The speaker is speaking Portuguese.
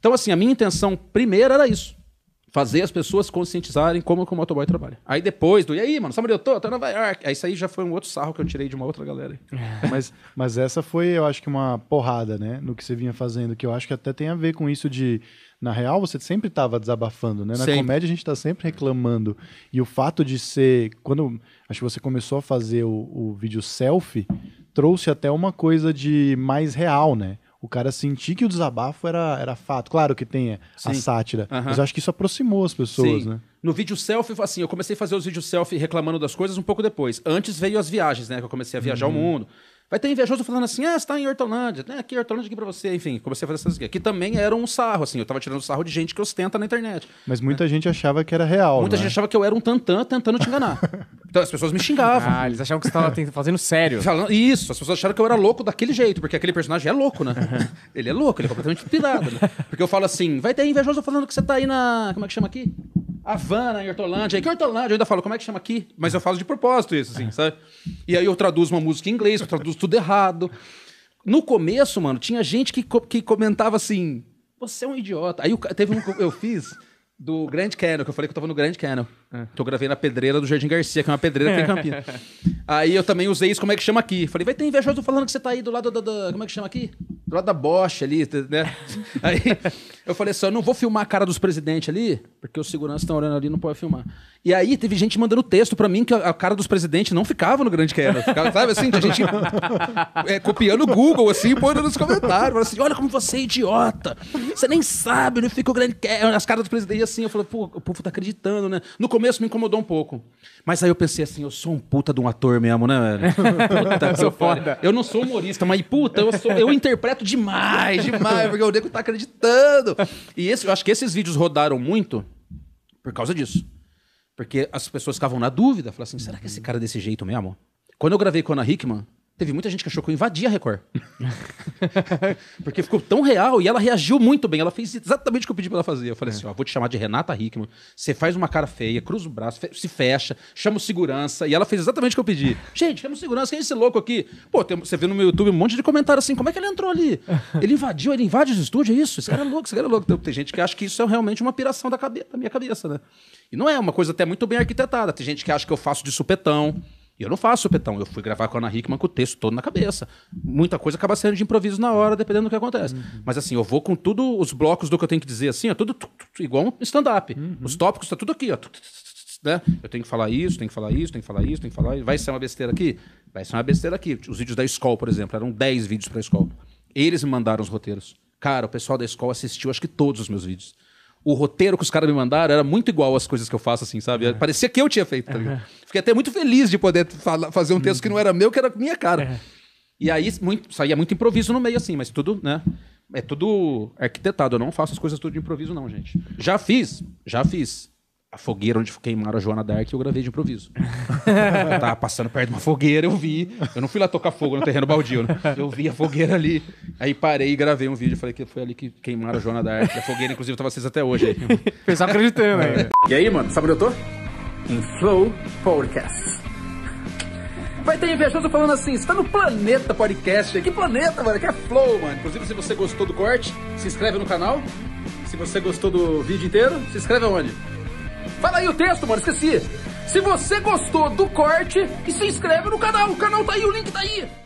Então, assim, a minha intenção primeira era isso. Fazer as pessoas conscientizarem como que o motoboy trabalha. Aí depois do. E aí, mano, Só me eu tô? Eu tô em Nova York. Aí isso aí já foi um outro sarro que eu tirei de uma outra galera. mas, mas essa foi, eu acho que, uma porrada, né? No que você vinha fazendo, que eu acho que até tem a ver com isso de na real você sempre estava desabafando, né? Na sempre. comédia a gente está sempre reclamando. E o fato de ser. Quando. Acho que você começou a fazer o, o vídeo selfie, trouxe até uma coisa de mais real, né? o cara sentir que o desabafo era, era fato. Claro que tem Sim. a sátira, mas eu acho que isso aproximou as pessoas, Sim. né? No vídeo selfie, assim, eu comecei a fazer os vídeos selfie reclamando das coisas um pouco depois. Antes veio as viagens, né? Que eu comecei a viajar uhum. o mundo. Vai ter invejoso falando assim, ah, você tá em Hortolândia, né? Aqui, é Hortolândia aqui pra você, enfim, comecei a fazer essas que também era um sarro, assim, eu tava tirando sarro de gente que ostenta na internet. Mas muita né. gente achava que era real. Muita né? gente achava que eu era um tantã tentando te enganar. Então as pessoas me xingavam. Ah, eles achavam que você tava fazendo sério. Falando, isso, as pessoas acharam que eu era louco daquele jeito, porque aquele personagem é louco, né? Ele é louco, ele é completamente pirado, né? Porque eu falo assim, vai ter invejoso falando que você tá aí na. Como é que chama aqui? Havana, em Hortolândia. que Hortolândia? Eu ainda falo, como é que chama aqui? Mas eu falo de propósito isso, assim, sabe? E aí eu traduzo uma música em inglês, eu traduzo tudo errado. No começo, mano, tinha gente que, co que comentava assim: você é um idiota. Aí eu, teve um eu fiz do Grand Canyon, que eu falei que eu tava no Grand Canyon. É. Que eu gravei na pedreira do Jardim Garcia, que é uma pedreira que tem em Campinas. aí eu também usei isso, como é que chama aqui? Falei, vai ter invejoso falando que você tá aí do lado da, da. como é que chama aqui? Do lado da Bosch ali, né? aí. Eu falei assim: eu não vou filmar a cara dos presidentes ali, porque os seguranças estão olhando ali não pode filmar. E aí teve gente mandando texto para mim que a cara dos presidentes não ficava no Grande Queda. Ficava, sabe assim? a gente é, copiando o Google, assim, pondo nos comentários. Falando assim: olha como você é idiota. Você nem sabe, não fica o Grande Queda. É, as caras dos presidentes, e assim, eu falei: pô, o povo tá acreditando, né? No começo me incomodou um pouco. Mas aí eu pensei assim: eu sou um puta de um ator mesmo, né, velho? Puta, eu, foda. eu não sou humorista, mas puta, eu, sou, eu interpreto demais, demais, porque o nego tá acreditando e esse, eu acho que esses vídeos rodaram muito por causa disso. Porque as pessoas ficavam na dúvida, falavam assim, será que esse cara é desse jeito mesmo? Quando eu gravei com a Ana Hickman, Teve muita gente que achou que eu invadi a Record. Porque ficou tão real e ela reagiu muito bem. Ela fez exatamente o que eu pedi pra ela fazer. Eu falei é. assim: ó, vou te chamar de Renata Hickman. Você faz uma cara feia, cruza o braço, fe se fecha, chama o segurança. E ela fez exatamente o que eu pedi. gente, chama o segurança, quem é esse louco aqui? Pô, tem, você vê no meu YouTube um monte de comentário assim: como é que ele entrou ali? Ele invadiu, ele invade os estúdios, é isso? Esse cara é louco, esse cara é louco. Então, tem gente que acha que isso é realmente uma piração da, cabe da minha cabeça, né? E não é uma coisa até muito bem arquitetada. Tem gente que acha que eu faço de supetão. E eu não faço supetão. Eu fui gravar com a Ana Hickman com o texto todo na cabeça. Muita coisa acaba sendo de improviso na hora, dependendo do que acontece. Uhum. Mas assim, eu vou com tudo, os blocos do que eu tenho que dizer, assim, é tudo igual um stand-up. Uhum. Os tópicos tá tudo aqui, ó. Né? Eu tenho que falar isso, tenho que falar isso, tenho que falar isso, tenho que falar isso. Vai ser uma besteira aqui? Vai ser uma besteira aqui. Os vídeos da escola, por exemplo, eram 10 vídeos pra escola. Eles me mandaram os roteiros. Cara, o pessoal da escola assistiu acho que todos os meus vídeos o roteiro que os caras me mandaram era muito igual às coisas que eu faço, assim, sabe? É. Parecia que eu tinha feito, tá é. Fiquei até muito feliz de poder fala, fazer um texto uhum. que não era meu, que era minha cara. É. E aí muito, saía muito improviso no meio, assim, mas tudo, né? É tudo arquitetado. Eu não faço as coisas tudo de improviso, não, gente. Já fiz, já fiz a fogueira onde queimaram a Joana Dark, eu gravei de improviso. eu tava passando perto de uma fogueira, eu vi. Eu não fui lá tocar fogo no terreno baldio, né? Eu vi a fogueira ali. Aí parei e gravei um vídeo. Falei que foi ali que queimaram a Joana Dark. A fogueira, inclusive, tava acesa até hoje. Pessoal acreditando, né? E aí, mano, sabe onde eu tô? Em Flow Podcast. Vai ter invejoso falando assim, você tá no Planeta Podcast. Que planeta, mano? Que é Flow, mano. Inclusive, se você gostou do corte, se inscreve no canal. Se você gostou do vídeo inteiro, se inscreve aonde? Fala aí o texto, mano, esqueci. Se você gostou do corte, se inscreve no canal. O canal tá aí, o link tá aí.